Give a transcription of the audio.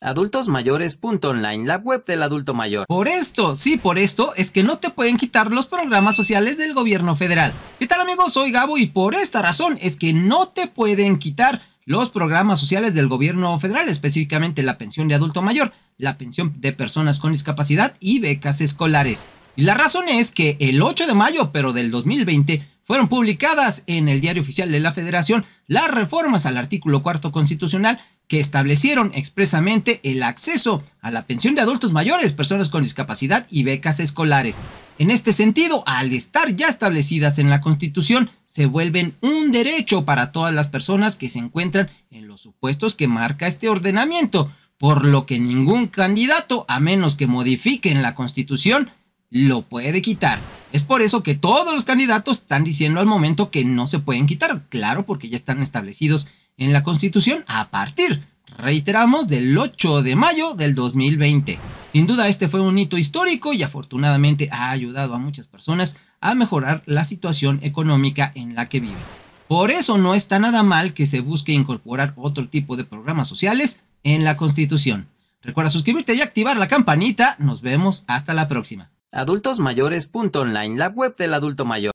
Adultosmayores.online, la web del adulto mayor. Por esto, sí, por esto es que no te pueden quitar los programas sociales del gobierno federal. ¿Qué tal amigos? Soy Gabo y por esta razón es que no te pueden quitar los programas sociales del gobierno federal, específicamente la pensión de adulto mayor, la pensión de personas con discapacidad y becas escolares. Y la razón es que el 8 de mayo, pero del 2020, fueron publicadas en el Diario Oficial de la Federación las reformas al artículo cuarto constitucional que establecieron expresamente el acceso a la pensión de adultos mayores, personas con discapacidad y becas escolares. En este sentido, al estar ya establecidas en la Constitución, se vuelven un derecho para todas las personas que se encuentran en los supuestos que marca este ordenamiento, por lo que ningún candidato, a menos que modifiquen la Constitución, lo puede quitar. Es por eso que todos los candidatos están diciendo al momento que no se pueden quitar, claro, porque ya están establecidos en la Constitución a partir, reiteramos, del 8 de mayo del 2020. Sin duda este fue un hito histórico y afortunadamente ha ayudado a muchas personas a mejorar la situación económica en la que viven. Por eso no está nada mal que se busque incorporar otro tipo de programas sociales en la Constitución. Recuerda suscribirte y activar la campanita. Nos vemos hasta la próxima. Adultos online la web del adulto mayor.